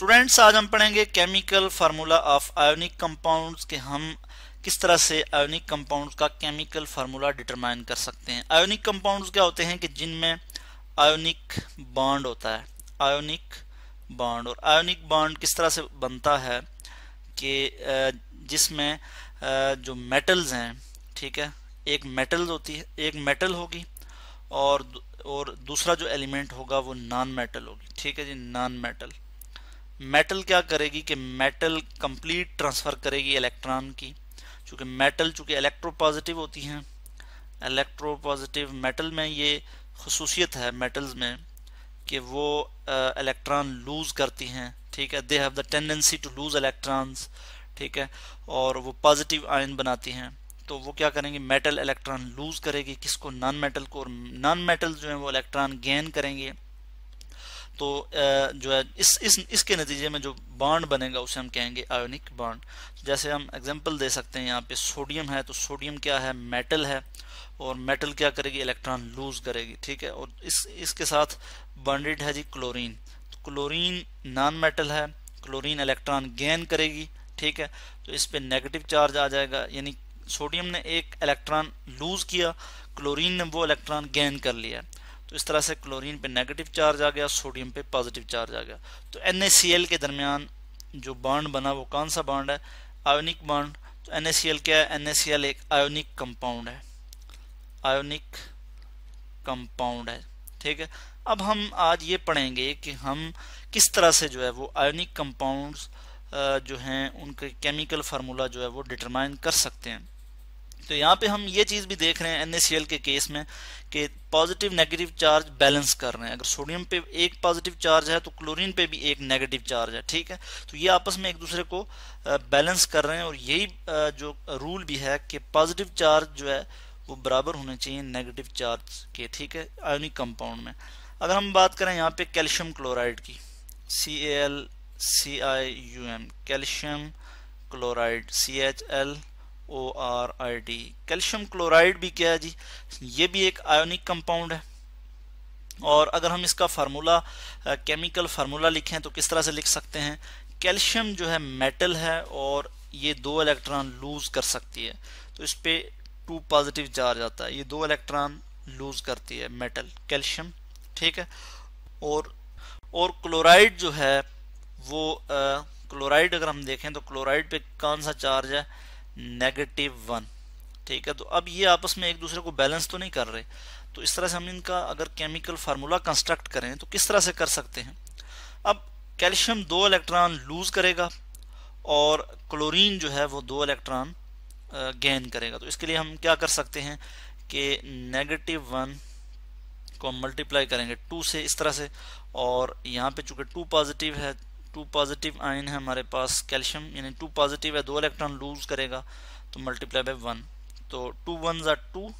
students आज हम पढ़ेंगे chemical formula of ionic compounds के हम किस तरह से आयोनिक कंपाउंड्स का केमिकल फार्मूला डिटरमाइन कर सकते हैं आयोनिक कंपाउंड्स क्या होते हैं कि जिनमें आयोनिक बॉन्ड होता है आयोनिक बॉन्ड और आयोनिक बॉन्ड किस तरह से बनता है कि जिसमें जो मेटल्स हैं ठीक है एक मेटल होती है एक मेटल होगी और और दूसरा जो एलिमेंट होगा वो नॉन मेटल होगी ठीक है जी नॉन मेटल मेटल क्या करेगी कि मेटल कंप्लीट ट्रांसफर करेगी इलेक्ट्रॉन की चूँकि मेटल चूँकि पॉजिटिव होती हैं पॉजिटिव मेटल में ये खसूसियत है मेटल्स में कि वो इलेक्ट्रॉन लूज़ करती हैं ठीक है they have the tendency to lose electrons ठीक है और वो पॉजिटिव आयन बनाती हैं तो वो क्या करेंगे मेटल इलेक्ट्रॉन लूज़ करेगी किसको नॉन मेटल को और नॉन मेटल जो है वो इलेक्ट्रॉन गेन करेंगे तो जो है इस इस इसके नतीजे में जो बाड बनेगा उसे हम कहेंगे आयोनिक बाड जैसे हम एग्जांपल दे सकते हैं यहाँ पे सोडियम है तो सोडियम क्या है मेटल है और मेटल क्या करेगी इलेक्ट्रॉन लूज करेगी ठीक है और इस इसके साथ बॉन्डेड है जी क्लोरीन तो क्लोरीन नॉन मेटल है क्लोरीन इलेक्ट्रॉन गेन करेगी ठीक है तो इस पर नेगेटिव चार्ज आ जाएगा यानी सोडियम ने एक इलेक्ट्रॉन लूज किया क्लोरीन ने वो इलेक्ट्रॉन गेन कर लिया तो इस तरह से क्लोरीन पे नेगेटिव चार्ज आ गया सोडियम पे पॉजिटिव चार्ज आ गया तो एन के दरमियान जो बॉन्ड बना वो कौन सा बॉन्ड है आयोनिक बॉन्ड तो एन क्या है एन एक आयोनिक कंपाउंड है आयोनिक कंपाउंड है ठीक है अब हम आज ये पढ़ेंगे कि हम किस तरह से जो है वो आयोनिक कंपाउंड्स जो हैं उनके केमिकल फार्मूला जो है वो डिटरमाइन कर सकते हैं तो यहाँ पे हम ये चीज़ भी देख रहे हैं एन के केस में कि पॉजिटिव नेगेटिव चार्ज बैलेंस कर रहे हैं अगर सोडियम पे एक पॉजिटिव चार्ज है तो क्लोरीन पे भी एक नेगेटिव चार्ज है ठीक है तो ये आपस में एक दूसरे को बैलेंस कर रहे हैं और यही जो रूल भी है कि पॉजिटिव चार्ज जो है वो बराबर होने चाहिए नेगेटिव चार्ज के ठीक है आयोनिक कंपाउंड में अगर हम बात करें यहाँ पे कैल्शियम क्लोराइड की C L C I U M calcium chloride C H L O R I D calcium chloride भी क्या है जी ये भी एक आयोनिक कंपाउंड है और अगर हम इसका फार्मूला केमिकल फार्मूला लिखें तो किस तरह से लिख सकते हैं कैल्शियम जो है मेटल है और ये दो इलेक्ट्रॉन लूज कर सकती है तो इस पर टू पॉजिटिव चार्ज आता है ये दो इलेक्ट्रॉन लूज करती है मेटल कैल्शियम ठीक है और और क्लोराइड जो है वो क्लोराइड अगर हम देखें तो क्लोराइड पे कौन सा चार्ज है नेगेटिव वन ठीक है तो अब ये आपस में एक दूसरे को बैलेंस तो नहीं कर रहे तो इस तरह से हम इनका अगर केमिकल फार्मूला कंस्ट्रक्ट करें तो किस तरह से कर सकते हैं अब कैल्शियम दो इलेक्ट्रॉन लूज करेगा और क्लोरीन जो है वो दो इलेक्ट्रॉन गेन करेगा तो इसके लिए हम क्या कर सकते हैं कि नेगेटिव वन को हम मल्टीप्लाई करेंगे टू से इस तरह से और यहाँ पे चूंकि टू पॉजिटिव है टू पॉजिटिव आयन है हमारे पास कैल्शियम यानी टू पॉजिटिव है दो इलेक्ट्रॉन लूज करेगा तो मल्टीप्लाई बाई वन तो टू वन ज़ा टू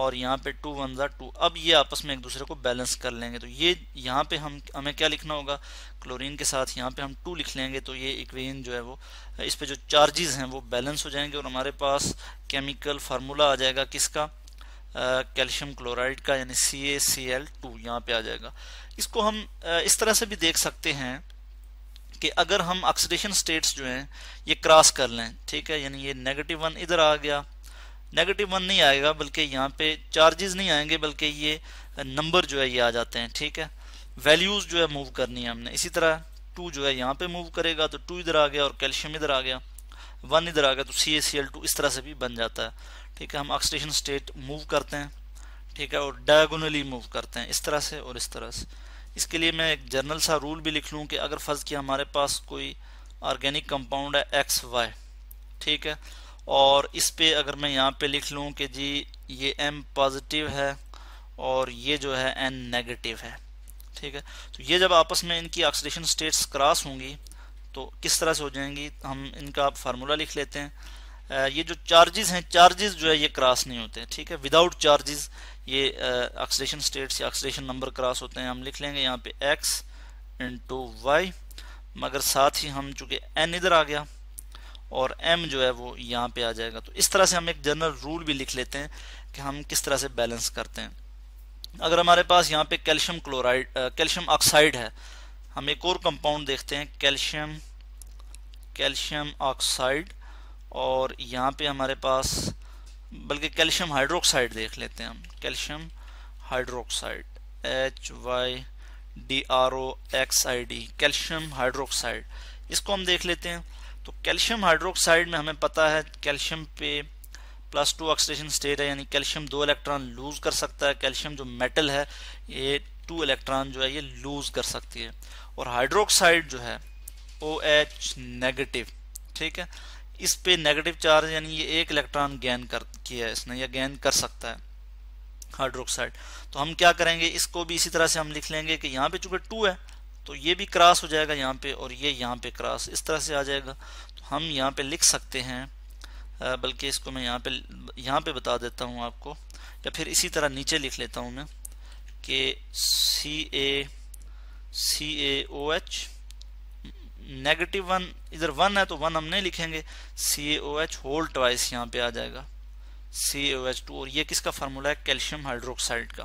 और यहाँ पे टू वन ज़ा टू अब ये आपस में एक दूसरे को बैलेंस कर लेंगे तो ये यहाँ पे हम हमें क्या लिखना होगा क्लोरीन के साथ यहाँ पे हम टू लिख लेंगे तो ये इक्वेशन जो है वो इस पर जो चार्जेस हैं वो बैलेंस हो जाएंगे और हमारे पास केमिकल फार्मूला आ जाएगा किसका कैल्शियम क्लोराइड का यानी सी ए सी एल टू यहाँ पर आ जाएगा इसको हम आ, इस तरह से भी देख सकते हैं कि अगर हम ऑक्सीडेशन स्टेट्स जो हैं ये क्रॉस कर लें ठीक है यानी ये नेगेटिव वन इधर आ गया नेगेटिव वन नहीं आएगा बल्कि यहाँ पे चार्जेस नहीं आएंगे बल्कि ये नंबर जो है ये आ जाते हैं ठीक है वैल्यूज़ जो है मूव करनी है हमने इसी तरह टू जो है यहाँ पे मूव करेगा तो टू इधर आ गया और कैल्शियम इधर आ गया वन इधर आ गया तो सी ए सी एल टू इस तरह से भी बन जाता है ठीक है हम ऑक्सीडेशन स्टेट मूव करते हैं ठीक है और डायगोनली मूव करते हैं इस तरह से और इस तरह से इसके लिए मैं एक जर्नल सा रूल भी लिख लूँ कि अगर फर्ज किया हमारे पास कोई ऑर्गेनिक कंपाउंड है एक्स वाई ठीक है और इस पे अगर मैं यहाँ पे लिख लूँ कि जी ये एम पॉजिटिव है और ये जो है एन नेगेटिव है ठीक है तो ये जब आपस में इनकी ऑक्सीडेशन स्टेट्स क्रॉस होंगी तो किस तरह से हो जाएंगी हम इनका फार्मूला लिख लेते हैं ये जो चार्जेस हैं चार्जेस जो है ये क्रॉस नहीं होते ठीक है विदाउट चार्जेस ये ऑक्सीडेशन स्टेट्स या ऑक्सीडेशन नंबर क्रॉस होते हैं हम लिख लेंगे यहाँ पे एक्स इंटू वाई मगर साथ ही हम चूंकि एन इधर आ गया और एम जो है वो यहाँ पे आ जाएगा तो इस तरह से हम एक जनरल रूल भी लिख लेते हैं कि हम किस तरह से बैलेंस करते हैं अगर हमारे पास यहाँ पे कैल्शियम क्लोराइड कैल्शियम ऑक्साइड है हम एक और कंपाउंड देखते हैं कैल्शियम कैल्शियम ऑक्साइड और यहाँ पे हमारे पास बल्कि कैल्शियम हाइड्रोक्साइड देख लेते हैं हम calcium hydroxide H Y D R O X I D calcium hydroxide इसको हम देख लेते हैं तो कैल्शियम हाइड्रोक्साइड में हमें पता है कैल्शियम पे प्लस टू ऑक्सीडेशन स्टेट है यानी कैल्शियम दो इलेक्ट्रॉन लूज कर सकता है कैल्शियम जो मेटल है ये टू इलेक्ट्रॉन जो है ये लूज कर सकती है और हाइड्रोक्साइड जो है ओ एच नेगेटिव ठीक है इस पे नेगेटिव चार्ज यानी ये एक इलेक्ट्रॉन गैन कर किया है इसने या गैन कर सकता है हाइड्रोक्साइड तो हम क्या करेंगे इसको भी इसी तरह से हम लिख लेंगे कि यहाँ पे चूंकि टू है तो ये भी क्रॉस हो जाएगा यहाँ पे और ये यहाँ पे क्रॉस इस तरह से आ जाएगा तो हम यहाँ पे लिख सकते हैं बल्कि इसको मैं यहाँ पे यहाँ पे बता देता हूँ आपको या फिर इसी तरह नीचे लिख लेता हूँ मैं कि C A C A O H negative one इधर वन है तो वन हम नहीं लिखेंगे C O H whole twice यहाँ पे आ जाएगा सी ओ एच टू और ये किसका फार्मूला है कैल्शियम हाइड्रोक्साइड का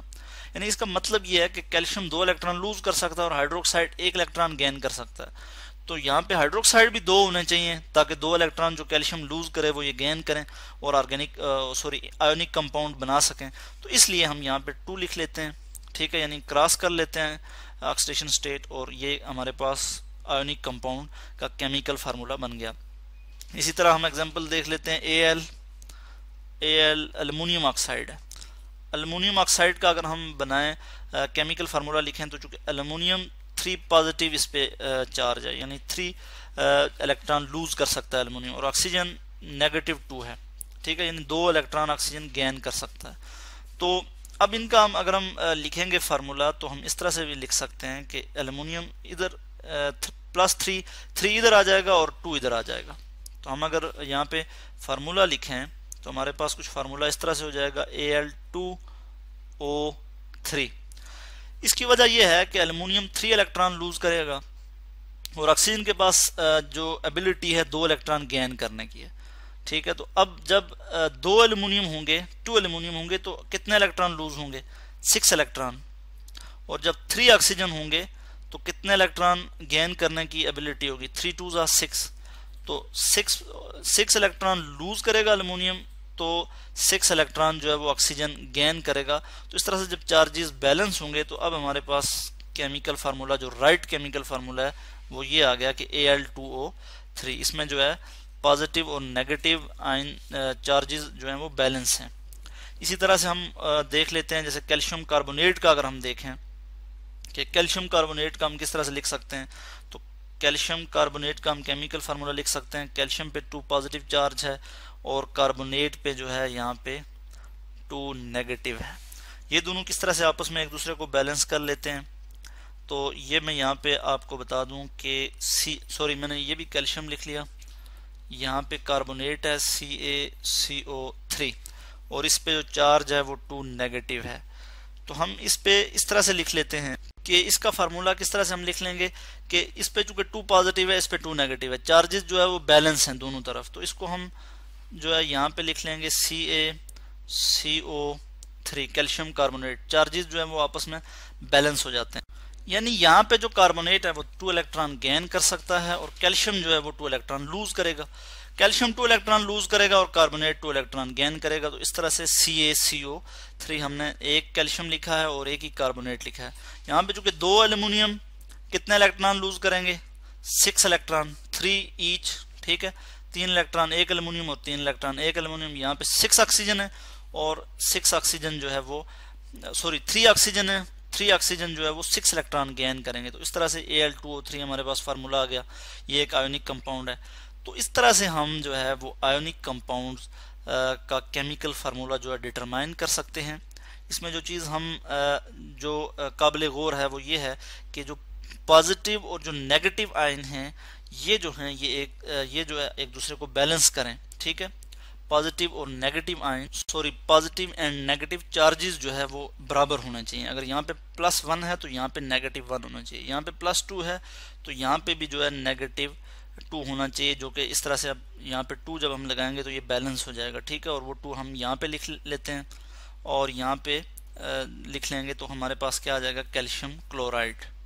यानी इसका मतलब ये है कि कैल्शियम दो इलेक्ट्रॉन लूज कर सकता है और हाइड्रोक्साइड एक इलेक्ट्रॉन गेन कर सकता है तो यहाँ पे हाइड्रोक्साइड भी दो होने चाहिए ताकि दो इलेक्ट्रॉन जो कैल्शियम लूज करे वो ये गेन करें और ऑर्गेनिक सॉरी आयोनिक कंपाउंड बना सकें तो इसलिए हम यहाँ पे टू लिख लेते हैं ठीक है यानी क्रॉस कर लेते हैं ऑक्सीडेशन स्टेट और ये हमारे पास आयोनिक कंपाउंड का केमिकल फार्मूला बन गया इसी तरह हम एग्जांपल देख लेते हैं A L A L aluminium oxide aluminium oxide का अगर हम बनाएं केमिकल फार्मूला लिखें तो चूंकि अल्मोनियम थ्री पॉजिटिव इस पर चार्ज है यानी थ्री इलेक्ट्रॉन लूज कर सकता है अल्मोनियम और ऑक्सीजन नेगेटिव टू है ठीक है यानी दो इलेक्ट्रॉन ऑक्सीजन गेन कर सकता है तो अब इनका हम अगर हम लिखेंगे फार्मूला तो हम इस तरह से भी लिख सकते हैं कि एलमिनियम इधर प्लस थ्री थ्री इधर आ जाएगा और टू इधर आ जाएगा तो हम अगर यहाँ पे फार्मूला लिखें तो हमारे पास कुछ फार्मूला इस तरह से हो जाएगा A L two O three इसकी वजह यह है कि एलुमिनियम थ्री इलेक्ट्रॉन लूज करेगा और ऑक्सीजन के पास जो एबिलिटी है दो इलेक्ट्रॉन गेन करने की है ठीक है तो अब जब दो एलुमिनियम होंगे टू एलुमिनियम होंगे तो कितने इलेक्ट्रॉन लूज होंगे सिक्स इलेक्ट्रॉन और जब थ्री ऑक्सीजन होंगे तो कितने इलेक्ट्रॉन गेन करने की एबिलिटी होगी थ्री टू जो सिक्स तो सिक्स सिक्स इलेक्ट्रॉन लूज करेगा अलमोनियम तो सिक्स इलेक्ट्रॉन जो है वो ऑक्सीजन गेन करेगा तो इस तरह से जब चार्जेस बैलेंस होंगे तो अब हमारे पास केमिकल फार्मूला जो राइट केमिकल फार्मूला है वो ये आ गया कि A L two O three इसमें जो है पॉजिटिव और नेगेटिव आइन चार्जेस जो हैं वो बैलेंस हैं इसी तरह से हम देख लेते हैं जैसे कैल्शियम कार्बोनेट का अगर हम देखें कि कैल्शियम कार्बोनेट का हम किस तरह से लिख सकते हैं तो कैल्शियम कार्बोनेट का हम केमिकल फार्मूला लिख सकते हैं कैल्शियम पे टू पॉजिटिव चार्ज है और कार्बोनेट पे जो है यहाँ पे टू नेगेटिव है ये दोनों किस तरह से आपस में एक दूसरे को बैलेंस कर लेते हैं तो ये मैं यहाँ पे आपको बता दूँ कि सी सॉरी मैंने ये भी कैल्शियम लिख लिया यहाँ पे कार्बोनेट है सी ए सी ओ थ्री और इस पे जो चार्ज है वो टू नेगेटिव है तो हम इस पे इस तरह से लिख लेते हैं कि इसका फार्मूला किस तरह से हम लिख लेंगे कि इस पे चूंकि टू पॉजिटिव है इस पे टू नेगेटिव है चार्जेस जो है वो बैलेंस हैं दोनों तरफ तो इसको हम जो है यहाँ पे लिख लेंगे C A C O three calcium carbonate charges जो है वो आपस में बैलेंस हो जाते हैं यानी यहाँ पे जो कार्बोनेट है वो टू इलेक्ट्रॉन गेन कर सकता है और कैल्शियम जो है वो टू इलेक्ट्रॉन लूज करेगा कैल्शियम टू इलेक्ट्रॉन लूज करेगा और कार्बोनेट टू इलेक्ट्रॉन गेन करेगा तो इस तरह से सी ए सी ओ थ्री हमने एक कैल्शियम लिखा है और एक ही कार्बोनेट लिखा है यहाँ पे चूंकि दो एल्यूमिनियम कितने इलेक्ट्रॉन लूज करेंगे सिक्स इलेक्ट्रॉन थ्री ईच ठीक है तीन इलेक्ट्रॉन एक एल्यूमिनियम और तीन इलेक्ट्रॉन एक एल्यूमिनियम यहाँ पे सिक्स ऑक्सीजन है और सिक्स ऑक्सीजन जो है वो सॉरी थ्री ऑक्सीजन है थ्री ऑक्सीजन जो है वो सिक्स इलेक्ट्रॉन गेन करेंगे तो इस तरह से ए एल टू थ्री हमारे पास फार्मूला आ गया ये एक आयोनिक कंपाउंड है तो इस तरह से हम जो है वो आयोनिक कंपाउंड का केमिकल फार्मूला जो है डिटरमाइन कर सकते हैं इसमें जो चीज़ हम जो काबिल गौर है वो ये है कि जो पॉजिटिव और जो नेगेटिव आयन हैं ये जो हैं ये एक ये जो है एक दूसरे को बैलेंस करें ठीक है पॉजिटिव और negative ion sorry positive and negative charges जो है वो बराबर होना चाहिए अगर यहाँ पे प्लस वन है तो यहाँ पे नेगेटिव वन होना चाहिए यहाँ पे प्लस टू है तो यहाँ पे भी जो है नेगेटिव टू होना चाहिए जो कि इस तरह से अब यहाँ पे टू जब हम लगाएंगे तो ये बैलेंस हो जाएगा ठीक है और वो टू हम यहाँ पे लिख लेते हैं और यहाँ पे लिख लेंगे तो हमारे पास क्या आ जाएगा कैल्शियम क्लोराइड